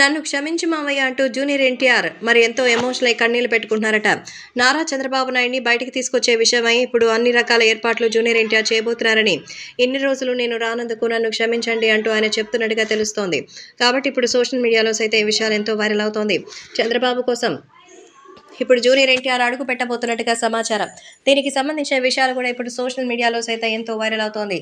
నన్ను క్షమించి మావయ్య అంటూ జూనియర్ ఎన్టీఆర్ మరి ఎంతో ఎమోషనల్ అయి కన్నీళ్లు పెట్టుకుంటున్నారట నారా చంద్రబాబు నాయుడిని బయటికి తీసుకొచ్చే విషయమై ఇప్పుడు అన్ని రకాల ఏర్పాట్లు జూనియర్ ఎన్టీఆర్ చేయబోతున్నారని ఇన్ని రోజులు నేను రానందుకు నన్ను క్షమించండి అంటూ ఆయన చెప్తున్నట్టుగా తెలుస్తోంది కాబట్టి ఇప్పుడు సోషల్ మీడియాలో సైతం ఈ విషయాలు ఎంతో వైరల్ అవుతోంది చంద్రబాబు కోసం ఇప్పుడు జూనియర్ ఎన్టీఆర్ అడుగు పెట్టబోతున్నట్టుగా సమాచారం దీనికి సంబంధించిన విషయాలు కూడా ఇప్పుడు సోషల్ మీడియాలో సైతం ఎంతో వైరల్ అవుతోంది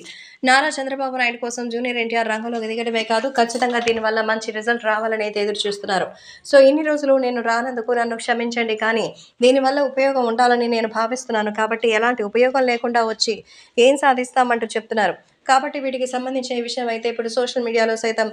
నారా చంద్రబాబు నాయుడు కోసం జూనియర్ ఎన్టీఆర్ రంగంలో దిగడమే కాదు ఖచ్చితంగా దీనివల్ల మంచి రిజల్ట్ రావాలని అయితే ఎదురు చూస్తున్నారు సో ఇన్ని రోజులు నేను రానందుకు నన్ను క్షమించండి కానీ దీనివల్ల ఉపయోగం ఉండాలని నేను భావిస్తున్నాను కాబట్టి ఎలాంటి ఉపయోగం లేకుండా వచ్చి ఏం సాధిస్తామంటూ చెప్తున్నారు కాబట్టి వీటికి సంబంధించిన విషయం అయితే ఇప్పుడు సోషల్ మీడియాలో సైతం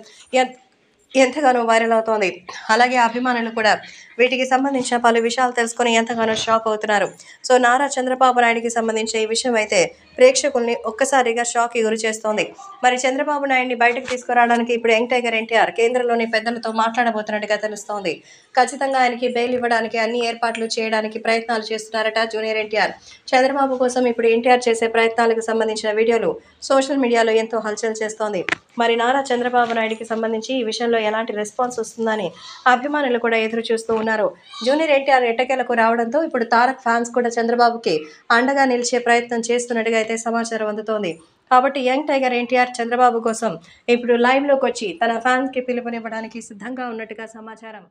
ఎంతగానో వైరల్ అవుతోంది అలాగే అభిమానులు కూడా వీటికి సంబంధించిన పలు విషయాలు తెలుసుకుని ఎంతగానో షాక్ అవుతున్నారు సో నారా చంద్రబాబు నాయుడికి సంబంధించిన ఈ విషయం అయితే ప్రేక్షకుల్ని ఒక్కసారిగా షాక్కి గురి చేస్తోంది మరి చంద్రబాబు నాయుడిని బయటకు తీసుకురావడానికి ఇప్పుడు యంగ్ టైగర్ ఎన్టీఆర్ కేంద్రంలోని పెద్దలతో మాట్లాడబోతున్నట్టుగా తెలుస్తోంది ఖచ్చితంగా ఆయనకి బెయిల్ ఇవ్వడానికి అన్ని ఏర్పాట్లు చేయడానికి ప్రయత్నాలు చేస్తున్నారట జూనియర్ ఎన్టీఆర్ చంద్రబాబు కోసం ఇప్పుడు ఎన్టీఆర్ చేసే ప్రయత్నాలకు సంబంధించిన వీడియోలు సోషల్ మీడియాలో ఎంతో హల్చల్ చేస్తోంది మరి నారా చంద్రబాబు నాయుడికి సంబంధించి ఈ విషయంలో ఎలాంటి రెస్పాన్స్ వస్తుందని అభిమానులు కూడా ఎదురు చూస్తూ ఉన్నారు జూనియర్ ఎన్టీఆర్ ఎట్టకేలకు రావడంతో ఇప్పుడు తారక్ ఫ్యాన్స్ కూడా చంద్రబాబుకి అండగా నిలిచే ప్రయత్నం చేస్తున్నట్టుగా అయితే సమాచారం అందుతోంది కాబట్టి యంగ్ టైగర్ ఎన్టీఆర్ చంద్రబాబు కోసం ఇప్పుడు లైవ్లోకి వచ్చి తన ఫ్యాన్స్కి పిలుపునివ్వడానికి సిద్ధంగా ఉన్నట్టుగా సమాచారం